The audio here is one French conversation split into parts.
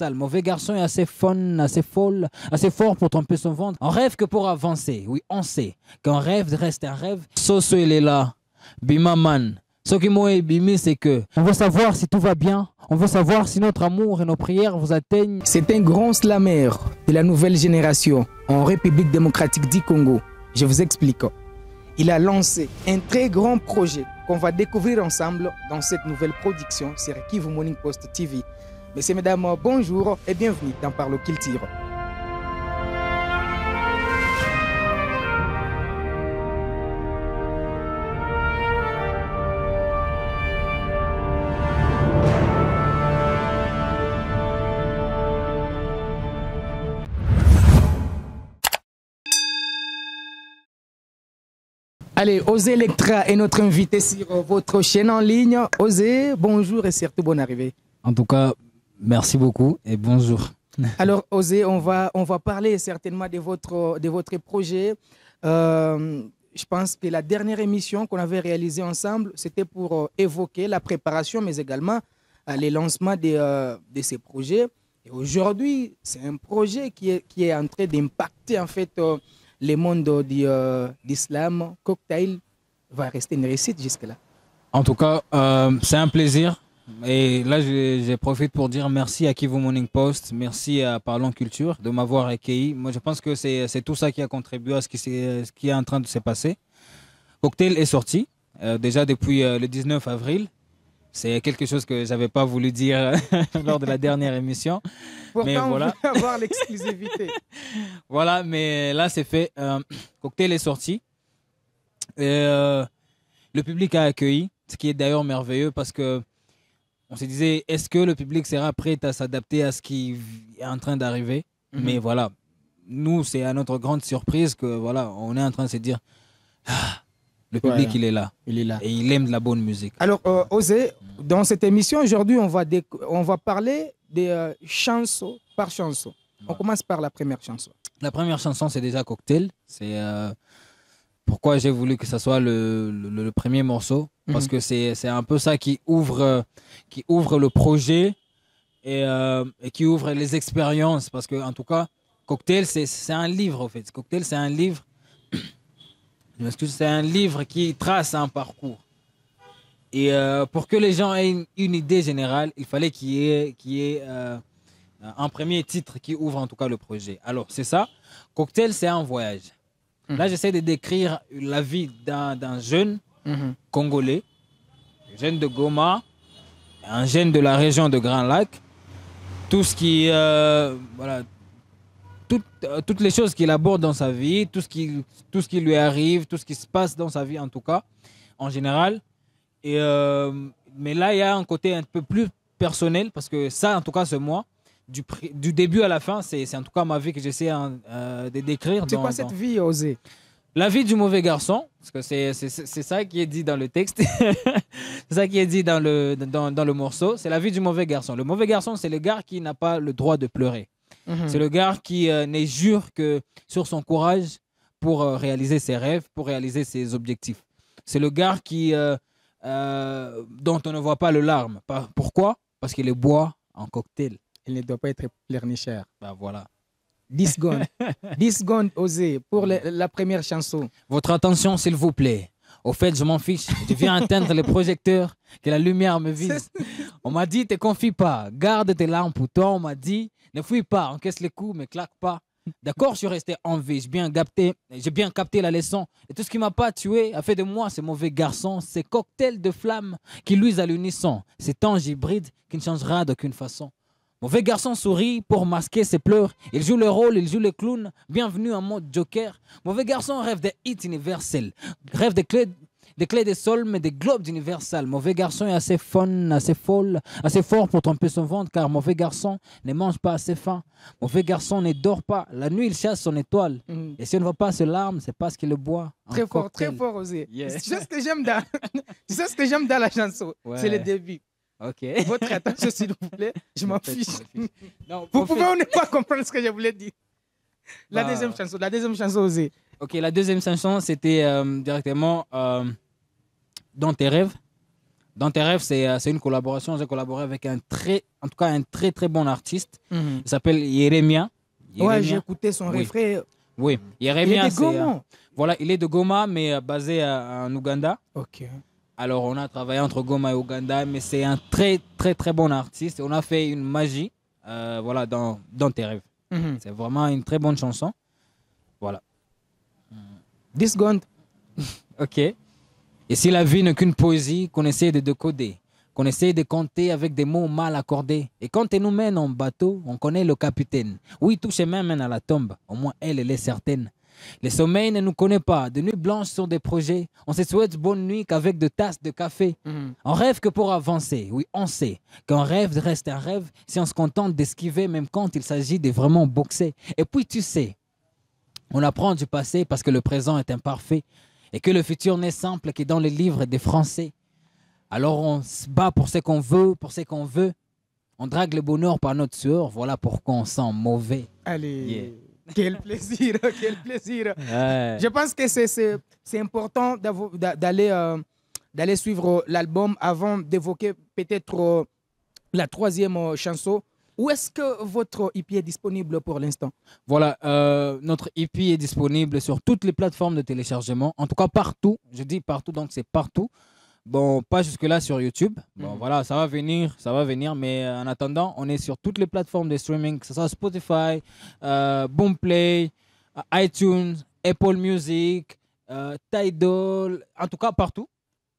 Le mauvais garçon est assez fun, assez folle, assez fort pour tromper son ventre. On rêve que pour avancer. Oui, on sait qu'un rêve reste un rêve. Soso, est là. Bimaman. Ce qui m'a c'est que on veut savoir si tout va bien. On veut savoir si notre amour et nos prières vous atteignent. C'est un grand slammer de la nouvelle génération en République démocratique du Congo. Je vous explique. Il a lancé un très grand projet qu'on va découvrir ensemble dans cette nouvelle production sur Kivu Morning Post TV. Messieurs, mesdames, bonjour et bienvenue dans Parle qu'il tire. Allez, Osé Electra est notre invité sur votre chaîne en ligne. Osé, bonjour et surtout bonne arrivée. En tout cas, Merci beaucoup et bonjour. Alors, Osé, on va, on va parler certainement de votre, de votre projet. Euh, je pense que la dernière émission qu'on avait réalisée ensemble, c'était pour euh, évoquer la préparation, mais également euh, les lancements de, de ces projets. Et aujourd'hui, c'est un projet qui est, qui est en train d'impacter en fait le monde d'islam. Cocktail va rester une réussite jusque-là. En tout cas, c'est un plaisir et là, je, profite pour dire merci à Kivu Morning Post, merci à Parlons Culture de m'avoir accueilli. Moi, je pense que c'est tout ça qui a contribué à ce qui, est, ce qui est en train de se passer. Cocktail est sorti euh, déjà depuis euh, le 19 avril. C'est quelque chose que je n'avais pas voulu dire lors de la dernière émission. Pourtant, mais voilà. on avoir l'exclusivité. voilà, mais là, c'est fait. Euh, cocktail est sorti. le public a accueilli, ce qui est d'ailleurs merveilleux parce que on se disait, est-ce que le public sera prêt à s'adapter à ce qui est en train d'arriver mhm. Mais voilà, nous, c'est à notre grande surprise que voilà, on est en train de se dire, ah, le public, il est là. Il est là. Et il aime de la bonne musique. Alors, euh, Osé, dans cette émission, aujourd'hui, on, va on va parler des euh, chansons par chanson. On commence par la première chanson. La première chanson, c'est déjà Cocktail. C'est euh, pourquoi j'ai voulu que ce soit le premier morceau parce mhm. que c'est un peu ça qui ouvre, qui ouvre le projet euh, et, qui ouvre les expériences. Parce que, en tout cas, Cocktail, c'est un livre, en fait. Cocktail, c'est un livre. c'est un livre qui trace un parcours. Et euh, pour que les gens aient une, idée générale, il fallait qu'il y ait, euh, un premier titre qui ouvre en tout cas le projet. Alors, c'est ça. Cocktail, c'est un voyage. Mhm. Là, j'essaie de décrire la vie d'un jeune Congolais congolais, jeune de Goma, un jeune de la région de Grand Lac. Tout ce qui. Euh, voilà. Euh, toutes les choses qu'il aborde dans sa vie, tout ce, qui, tout ce qui lui arrive, tout ce qui se passe dans sa vie en tout cas, en général. Et, euh, mais là, il y a un côté un peu plus personnel, parce que ça, en tout cas, c'est moi. Du, du début à la fin, c'est en tout cas ma vie que j'essaie hein, de décrire. C'est quoi cette vie, Osée la vie du mauvais garçon, parce que c'est ça qui est dit dans le texte, c'est ça qui est dit dans le, dans, le morceau, c'est la vie du mauvais garçon. Le mauvais garçon, c'est le gars qui n'a pas le droit de pleurer. Mhm. C'est le gars qui euh, n'est ne jure que sur son courage pour euh, réaliser ses rêves, pour réaliser ses objectifs. C'est le gars qui, euh, dont on ne voit pas le larme. Pourquoi Parce qu'il boit en cocktail. Il ne doit pas être pleurnicheur. Bah voilà. 10 secondes. 10 secondes, osé, pour la première chanson. Votre attention, s'il vous plaît. Au fait, je m'en fiche. Je viens atteindre les projecteurs, que la lumière me vise. On m'a dit, te confie pas, garde tes larmes pour toi. On m'a dit, ne fuis pas, encaisse les coups, mais claque pas. D'accord, je suis resté en vie. J'ai bien capté, j'ai bien capté la leçon. Et tout ce qui m'a pas tué a fait de moi ce mauvais garçon. Ces cocktails de flammes qui luisent à l'unisson. ces ange hybride qui ne changera d'aucune façon. Mauvais garçon sourit pour masquer ses pleurs. Il joue le rôle, il joue le clown. Bienvenue en mode joker. Mauvais garçon rêve des hits universels. Rêve des clés, des clés des sols, mais des globes d'universal. Mauvais garçon est assez fun, assez folle, assez fort pour tromper son ventre, car mauvais garçon ne mange pas assez faim. Mauvais garçon ne dort pas. La nuit, il chasse son étoile. Mm. Et si on ne voit pas ses larmes, c'est parce qu'il le boit. Très fort, très fort, Osé. C'est que j'aime dans... que j'aime dans la chanson C'est le début. OK. Votre attention, s'il vous plaît. Je m'en fiche. Non, vous pouvez ou ne pas comprendre ce que je voulais dire. La bah. deuxième chanson, la deuxième chanson OK, la deuxième chanson, c'était euh, directement euh, Dans tes rêves. Dans tes rêves, euh, c'est une collaboration. J'ai collaboré avec un très, en tout cas, un très, très bon artiste. Mhm. Il s'appelle Yeremia. Ouais, j'ai écouté son refrain. Oui, Yeremia, il est de Goma. voilà, il est de Goma, mais basé en Ouganda. OK. Alors on a travaillé entre Goma et Ouganda, mais c'est un très très très bon artiste. On a fait une magie euh, voilà, dans, dans tes rêves. Mhm. C'est vraiment une très bonne chanson. Voilà. 10 secondes. ok. Et si la vie n'est qu'une poésie qu'on essaie de décoder, qu'on essaie de compter avec des mots mal accordés. Et quand elle nous mène en bateau, on connaît le capitaine. Oui, tout chemin mène à la tombe. Au moins, elle, elle est certaine. Les sommeils ne nous connaît pas. De nuits blanches sont des projets. On se souhaite bonne nuit qu'avec de tasses de café. Mhm. On rêve que pour avancer. Oui, on sait qu'un rêve reste un rêve si on se contente d'esquiver, même quand il s'agit de vraiment boxer. Et puis tu sais, on apprend du passé parce que le présent est imparfait et que le futur n'est simple que dans les livres des Français. Alors on se bat pour ce qu'on veut, pour ce qu'on veut. On drague le bonheur par notre sueur. Voilà pourquoi on sent mauvais. Allez. Quel plaisir, quel plaisir. Je pense que c'est important euh, d'aller suivre euh, l'album avant d'évoquer peut-être euh, la troisième chanson. Où est-ce que votre EP est disponible pour l'instant Voilà, notre EP est disponible sur toutes les plateformes de téléchargement, en tout cas partout. Je dis partout, donc c'est partout. Bon, pas jusque-là sur YouTube. Bon, mhm. voilà, ça va venir, ça va venir. Mais euh, en attendant, on est sur toutes les plateformes de streaming, que ce soit Spotify, euh, Boomplay, euh, iTunes, Apple Music, Tidal, en tout cas partout.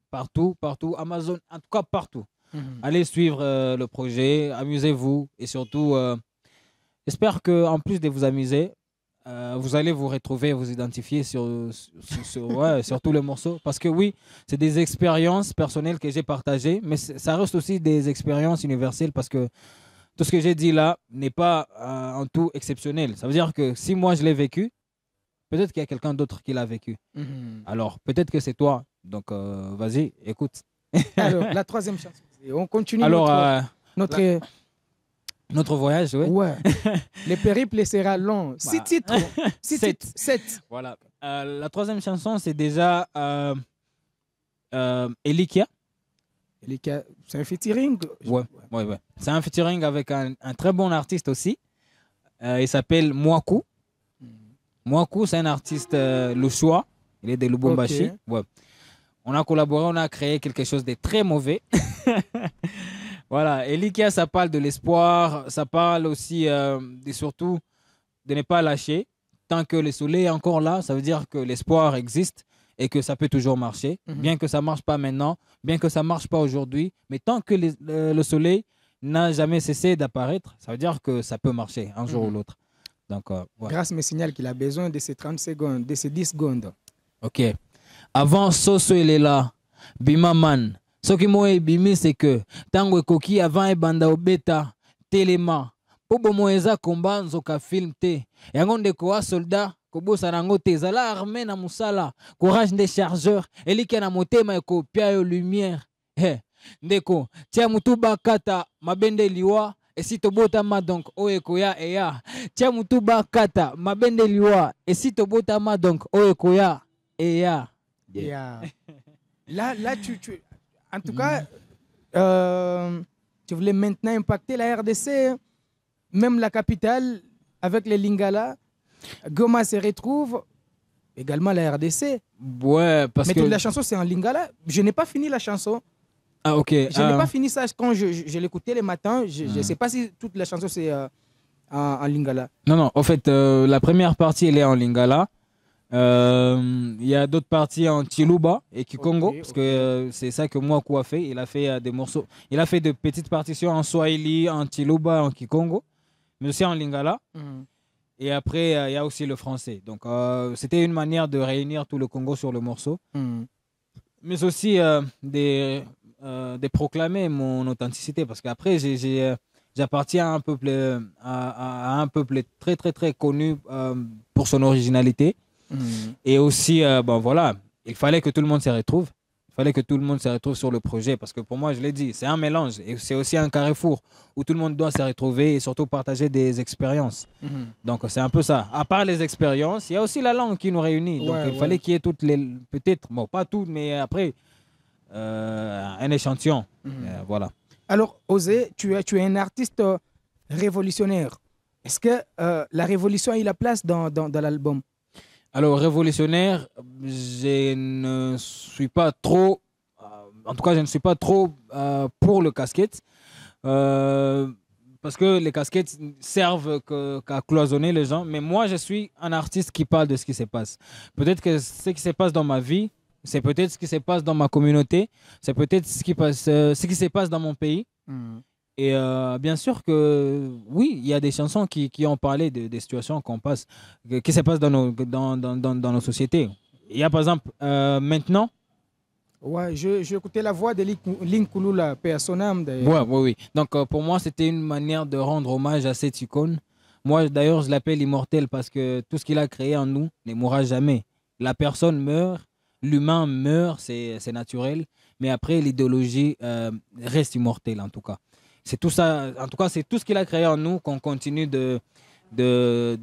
Partout, partout. Amazon, en tout cas partout. Mhm. Allez suivre le projet, amusez-vous et surtout, j'espère que en plus de vous amuser, euh, vous allez vous retrouver, vous identifier sur, tous les morceaux. Parce que oui, c'est des expériences personnelles que j'ai partagées, mais ça reste aussi des expériences universelles parce que tout ce que j'ai dit là n'est pas en euh, tout exceptionnel. Ça veut dire que si moi je l'ai vécu, peut-être qu'il y a quelqu'un d'autre qui l'a vécu. Mhm. Alors peut-être que c'est toi. Donc euh, vas-y, écoute. Alors, la troisième chanson. On continue. Alors, notre... Notre voyage, oui. Ouais. Le périple sera long. Six bah, titres. Six Sept. Voilà. Euh, la troisième chanson, c'est déjà euh, euh, Elikia. Elikia, c'est un featuring. Ouais, C'est un featuring avec un, très bon artiste aussi. il s'appelle Mwaku. Mm. Mwaku, c'est un artiste le Il est de Lubumbashi. Ouais. On a collaboré, on a créé quelque chose de très mauvais. Voilà, et ça parle de l'espoir, ça parle aussi et euh, surtout de ne pas lâcher. Tant que le soleil est encore là, ça veut dire que l'espoir existe et que ça peut toujours marcher. Mhm. Bien que ça ne marche pas maintenant, bien que ça ne marche pas aujourd'hui, mais tant que le soleil n'a jamais cessé d'apparaître, ça veut dire que ça peut marcher un jour ou mhm. l'autre. Donc, euh, Grâce me signale qu'il a besoin de ces 30 secondes, de ces 10 secondes. Ok. Avant Soso, il est là. Bimaman, soki m'a ébimé, c'est que le ekoki avant banda obeta telema mpo bomoi eza komba nzoka film. te yango de koa soldat kobo sarango te zala arme na mosala courage nde chargeur elikia na ma pia yo lumière hey. ndeko tia moutou bakata mabende liwa donc, o donk oyo ya eya tia moutou bakata bende liwa si donc, tobotama donk oyo ekoya ya, ya yeah. là, là tu, tu, en tout cas, tu mhm. euh, voulais maintenant impacter la RDC, même la capitale, avec les Lingala. Goma se retrouve, également la RDC. Ouais, parce Mais toute la chanson, c'est en Lingala. Je n'ai pas fini la chanson. Ah, ok. Je n'ai ah. pas fini ça quand je, je, l'écoutais le matin. Je ne mhm. sais pas si toute la chanson, c'est euh, en, en, Lingala. Non, non. En fait, euh, la première partie, elle est en Lingala. Euh, il y a d'autres parties en Chiluba et Kikongo, parce que euh, c'est ça que Mwaku a fait. Il a fait euh, des morceaux. Il a fait de petites partitions en Swahili, en Chiluba, en Kikongo, mais aussi en Lingala. Mm. Et après, il y a aussi le français. Donc, c'était une manière de réunir tout le Congo sur le morceau. Mm. Mais aussi de proclamer mon authenticité, parce qu'après, j'ai j'appartiens à un peuple à, un peuple très très très connu pour son originalité Mm. Et aussi, euh, bon voilà, il fallait que tout le monde se retrouve. Il fallait que tout le monde se retrouve sur le projet parce que pour moi, je l'ai dit, c'est un mélange et c'est aussi un carrefour où tout le monde doit se retrouver et surtout partager des expériences. Mm-hmm. Donc c'est un peu ça. À part les expériences, il y a aussi la langue qui nous réunit. Donc il fallait qu'il y ait toutes les, peut-être, bon, pas toutes, mais après, euh, un échantillon. Mm-hmm. Euh, voilà. Alors, Osé, tu es, tu es un artiste révolutionnaire. Est-ce que la révolution a eu la place dans, dans l'album alors, révolutionnaire, je ne suis pas trop, euh, en tout cas, je ne suis pas trop euh, pour le casquette. Euh, parce que les casquettes servent qu'à cloisonner les gens. Mais moi, je suis un artiste qui parle de ce qui se passe. Peut-être que ce qui se passe dans ma vie, c'est peut-être ce qui se passe dans ma communauté, c'est peut-être ce qui, ce qui se passe dans mon pays. Hmm. Et euh, bien sûr que oui, il y a des chansons qui, qui ont parlé de, des situations qu'on passe, qui se passent dans nos, dans, dans, dans, dans nos sociétés. Il y a par exemple euh, maintenant. Ouais, j'ai écouté la voix de Linkulula, la d'ailleurs. Ouais, oui, oui. Donc euh, pour moi, c'était une manière de rendre hommage à cette icône. Moi, d'ailleurs, je l'appelle immortel parce que tout ce qu'il a créé en nous ne mourra jamais. La personne meurt, l'humain meurt, c'est naturel. Mais après, l'idéologie reste immortelle en tout cas c'est tout ça, en tout cas, c'est tout ce qu'il a créé en nous qu'on continue de, de,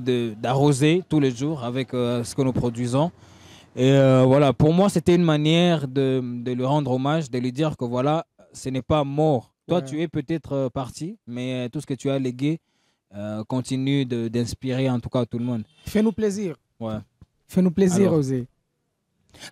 de d'arroser tous les jours avec euh, ce que nous produisons. Et euh, voilà, pour moi, c'était une manière de, de, lui rendre hommage, de lui dire que voilà, ce n'est pas mort. Toi, tu es peut-être euh, parti, mais tout ce que tu as légué continue d'inspirer en tout cas tout le monde. Fais-nous plaisir. Ouais. Fais-nous plaisir, Alors, Osé.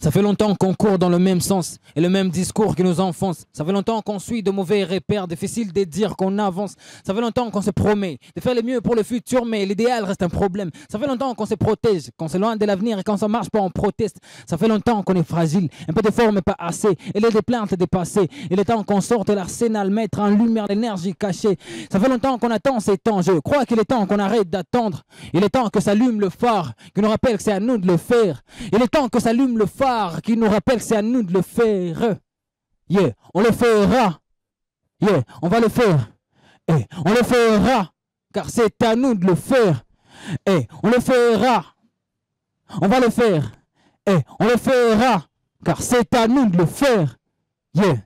Ça fait longtemps qu'on court dans le même sens et le même discours qui nous enfonce. Ça fait longtemps qu'on suit de mauvais repères, difficile de dire qu'on avance. Ça fait longtemps qu'on se promet de faire le mieux pour le futur, mais l'idéal reste un problème. Ça fait longtemps qu'on se protège, qu'on s'éloigne de l'avenir et quand ça marche pas, on proteste. Ça fait longtemps qu'on est fragile, un peu de forme mais pas assez. Et les plaintes dépassées, il est temps qu'on sorte l'arsenal, mettre en lumière l'énergie cachée. Ça fait longtemps qu'on attend ces temps. Je crois qu'il est temps qu'on arrête d'attendre. Il est temps que s'allume le phare, qui nous rappelle que c'est à nous de le faire. Il est temps que s'allume le phare qui nous rappelle, c'est à nous de le faire. Yeah. On le fera. Yeah. On va le faire. Hey. Eh, on le fera. Car c'est à nous de le faire. Hey. Eh, on le fera. On va le faire. Hey. Eh, on le fera. Car c'est à nous de le faire. Yeah.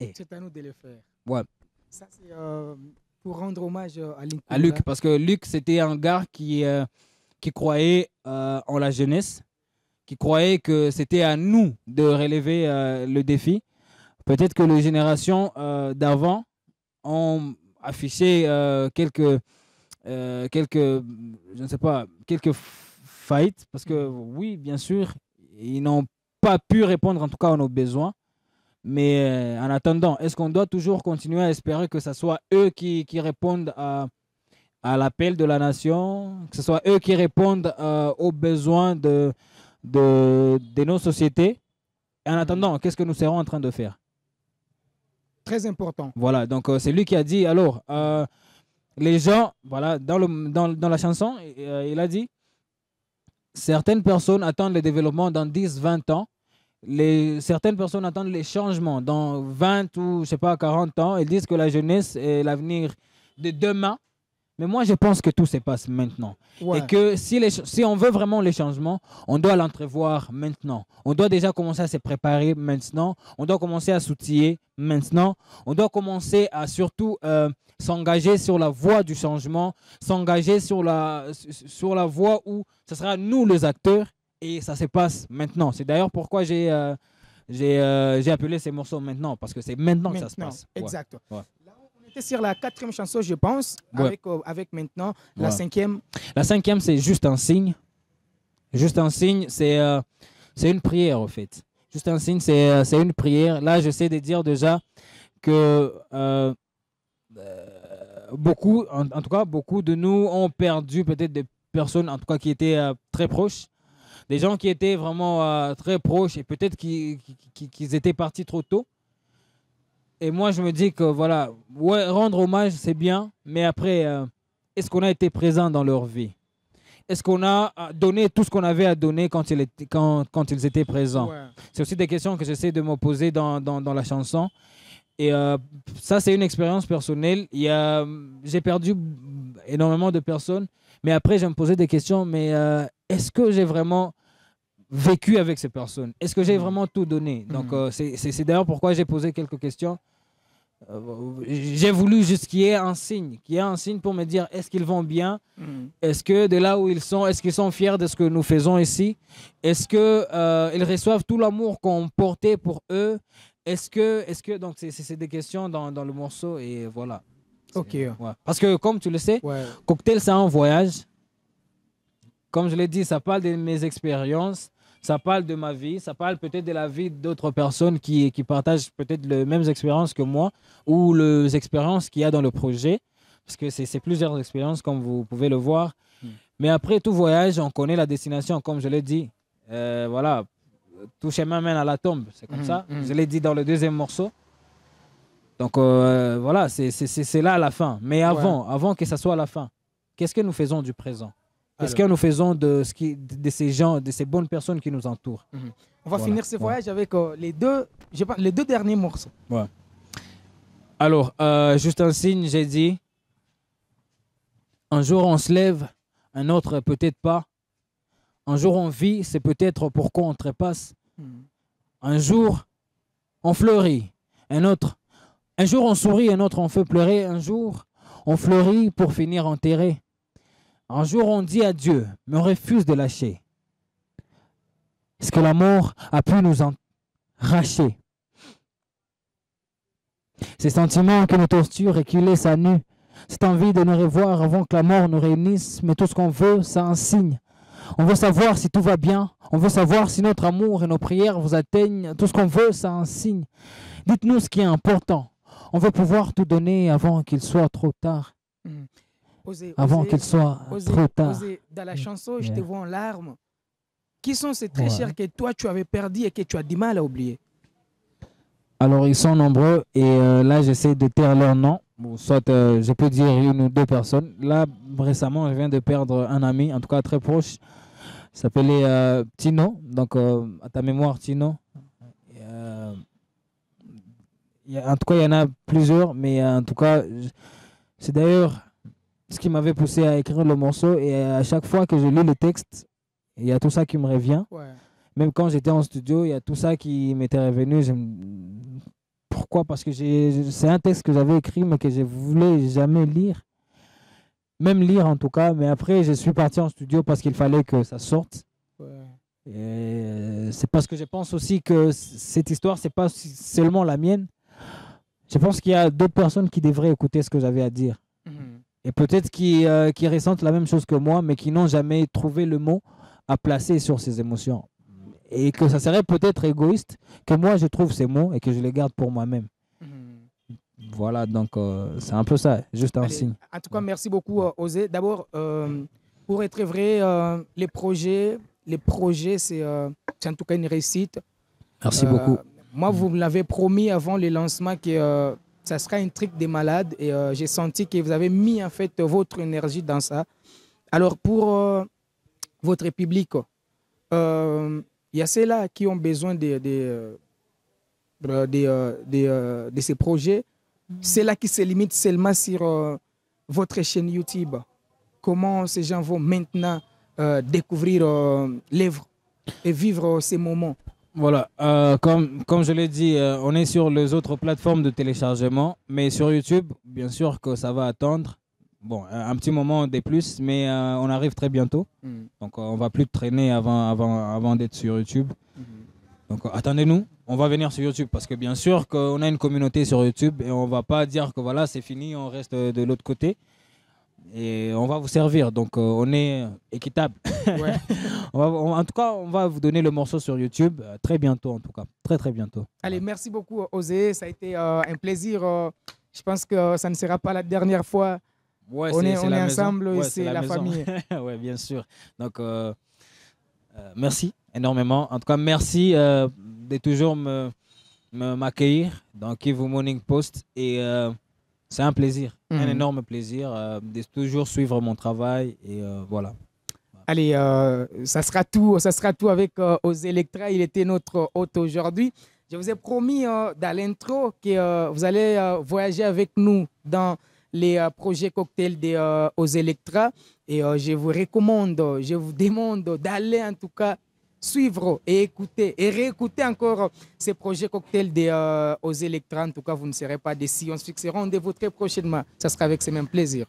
C'est à nous de le faire. Ouais. Ça, c'est euh, pour rendre hommage euh, à Luc. parce que Luc, c'était un gars qui, euh, qui croyait en la jeunesse qui croyaient que c'était à nous de relever euh, le défi. Peut-être que les générations euh, d'avant ont affiché euh, quelques, quelques, je ne sais pas, quelques fights, parce que oui, bien sûr, ils n'ont pas pu répondre en tout cas à nos besoins. Mais en attendant, est-ce qu'on doit toujours continuer à espérer que ce soit eux qui, qui répondent à, à l'appel de la nation, que ce soit eux qui répondent aux besoins de, de, nos sociétés. En attendant, qu'est-ce que nous serons en train de faire Très important. Voilà, donc euh, c'est lui qui a dit, alors, euh, les gens, voilà, dans, la chanson, euh, il a dit, certaines personnes attendent le développement dans 10, 20 ans. certaines personnes attendent les changements dans 20 ou, je sais pas, 40 ans. Ils disent que la jeunesse est l'avenir de demain. Mais moi, je pense que tout se passe maintenant. Et que si, les, si on veut vraiment les changements, on doit l'entrevoir maintenant. On doit déjà commencer à se préparer maintenant. On doit commencer à s'outiller maintenant. On doit commencer à surtout euh, s'engager sur la voie du changement, s'engager sur la, sur la voie où ce sera nous les acteurs. Et ça se passe maintenant. C'est d'ailleurs pourquoi j'ai... Euh, euh, j'ai appelé ces morceaux maintenant, parce que c'est maintenant, que ça se passe. Exactement. C'était sur la quatrième chanson, je pense, avec, euh, avec maintenant la cinquième. La cinquième, c'est juste un signe. Juste un signe, c'est euh, une prière, en fait. Juste un signe, c'est euh, une prière. Là, je sais de dire déjà que beaucoup, en, tout cas, beaucoup de nous ont perdu peut-être des personnes, en tout cas, qui étaient très proches des gens qui étaient vraiment très proches et peut-être qu'ils étaient partis trop tôt. Et moi, je me dis que voilà, ouais, rendre hommage, c'est bien, mais après, euh, est-ce qu'on a été présent dans leur vie Est-ce qu'on a euh, donné tout ce qu'on avait à donner quand ils étaient, quand, ils étaient présents C'est aussi des questions que j'essaie de me poser dans, la chanson. Et euh, ça, c'est une expérience personnelle. J'ai perdu énormément de personnes, mais après, je me posais des questions, mais est-ce que j'ai vraiment vécu avec ces personnes Est-ce que j'ai mm. vraiment tout donné Donc, mm. c'est d'ailleurs pourquoi j'ai posé quelques questions j'ai voulu juste qu'il y ait un signe, qu'il y ait un signe pour me dire est-ce qu'ils vont bien, mm. est-ce que de là où ils sont, est-ce qu'ils sont fiers de ce que nous faisons ici, est-ce que euh, ils reçoivent tout l'amour qu'on portait pour eux, est-ce que, est-ce que donc c'est des questions dans, dans, le morceau et voilà. Ok. Parce que comme tu le sais, cocktail c'est un voyage. Comme je l'ai dit, ça parle de mes expériences, ça parle de ma vie, ça parle peut-être de la vie d'autres personnes qui, qui partagent peut-être les mêmes expériences que moi ou les expériences qu'il y a dans le projet, parce que c'est plusieurs expériences comme vous pouvez le voir. Hmm. Mais après tout voyage, on connaît la destination, comme je l'ai dit. Euh, voilà, tout chemin mène à la tombe, c'est comme hmm, ça. Hmm. Je l'ai dit dans le deuxième morceau. Donc euh, voilà, c'est là la fin. Mais avant, avant que ça soit la fin, qu'est-ce que nous faisons du présent quest ce que nous faisons de, ce qui, de ces gens, de ces bonnes personnes qui nous entourent mhm. On va finir ce voyage avec euh, les, deux, les deux derniers morceaux. Alors, euh, juste un signe, j'ai dit, un jour on se lève, un autre peut-être pas. Un jour on vit, c'est peut-être pourquoi on trépasse. Mhm. Un jour on fleurit, un autre. Un jour on sourit, un autre on fait pleurer. Un jour on fleurit pour finir enterré. Un jour, on dit à Dieu, mais on refuse de lâcher. ce que la mort a pu nous arracher Ces sentiments qui nous torturent et qui laissent à nu, cette envie de nous revoir avant que la mort nous réunisse, mais tout ce qu'on veut, c'est un signe. On veut savoir si tout va bien, on veut savoir si notre amour et nos prières vous atteignent, tout ce qu'on veut, c'est un signe. Dites-nous ce qui est important. On veut pouvoir tout donner avant qu'il soit trop tard. Mm avant qu'il soit trop tard. Oser. Dans la chanson, je te vois en larmes. Qui sont ces très chers que toi tu avais perdu et que tu as du mal à oublier Alors ils sont nombreux et euh, là j'essaie de taire leur nom. Bon, soit euh, je peux dire une ou deux personnes. Là récemment je viens de perdre un ami, en tout cas très proche. Il s'appelait euh, Tino. Donc à ta mémoire Tino. en tout cas il y en a plusieurs, mais en tout cas c'est d'ailleurs ce qui m'avait poussé à écrire le morceau. Et à chaque fois que je lis le texte, il y a tout ça qui me revient. Même quand j'étais en studio, il y a tout ça qui m'était revenu. Pourquoi Parce que c'est un texte que j'avais écrit, mais que je voulais jamais lire. Même lire en tout cas. Mais après, je suis parti en studio parce qu'il fallait que ça sorte. Euh, c'est parce que je pense aussi que cette histoire, ce n'est pas seulement la mienne. Je pense qu'il y a d'autres personnes qui devraient écouter ce que j'avais à dire et peut-être qui, euh, qui ressentent la même chose que moi, mais qui n'ont jamais trouvé le mot à placer sur ces émotions. Et que ça serait peut-être égoïste que moi je trouve ces mots et que je les garde pour moi-même. Mhm. Voilà, donc euh, c'est un peu ça, juste un signe. En tout cas, merci beaucoup, euh, Osé. D'abord, pour être vrai, les projets, les projets c'est en tout cas une réussite. Merci beaucoup. Moi, vous me l'avez promis avant le lancement que ça sera un truc des malades et euh, j'ai senti que vous avez mis en fait votre énergie dans ça. Alors pour euh, votre public, euh, il y a ceux-là qui ont besoin de, de, de, ces projets. Ceux-là qui se limitent seulement sur votre chaîne YouTube. Comment ces gens vont maintenant découvrir l'œuvre et vivre ces moments voilà, euh, comme, je l'ai dit, euh, on est sur les autres plateformes de téléchargement, mais sur YouTube, bien sûr que ça va attendre. Bon, un, petit moment des plus, mais euh, on arrive très bientôt. Mm. Donc on va plus traîner avant, avant, avant d'être sur YouTube. Mm. Donc attendez-nous, on va venir sur YouTube parce que bien sûr qu'on a une communauté sur YouTube et on va pas dire que voilà, c'est fini, on reste de l'autre côté et on va vous servir. Donc, euh, on est équitable. en tout cas, on va vous donner le morceau sur YouTube euh, très bientôt, en tout cas. Très, très bientôt. Allez, merci beaucoup, euh, Osé. Ça a été un plaisir. je pense que ça ne sera pas la dernière fois. on est, on est ensemble, c'est la, famille. oui, bien sûr. Donc, merci énormément. En tout cas, merci de toujours m'accueillir me, dans Kivu Morning Post. Et c'est un plaisir, un mhm. énorme plaisir euh, de toujours suivre mon travail et euh, voilà. Allez, euh, ça sera tout, ça sera tout avec Aux Electra. Il était notre hôte aujourd'hui. Je vous ai promis dans l'intro que vous allez voyager avec nous dans les projets cocktails des Aux Electra et je vous recommande, je vous demande d'aller en tout cas suivre et écouter et réécouter encore ces projets cocktail des euh, aux électrons. En tout cas, vous ne serez pas déçus. On se fixera rendez-vous très prochainement. Ça sera avec ce même plaisir.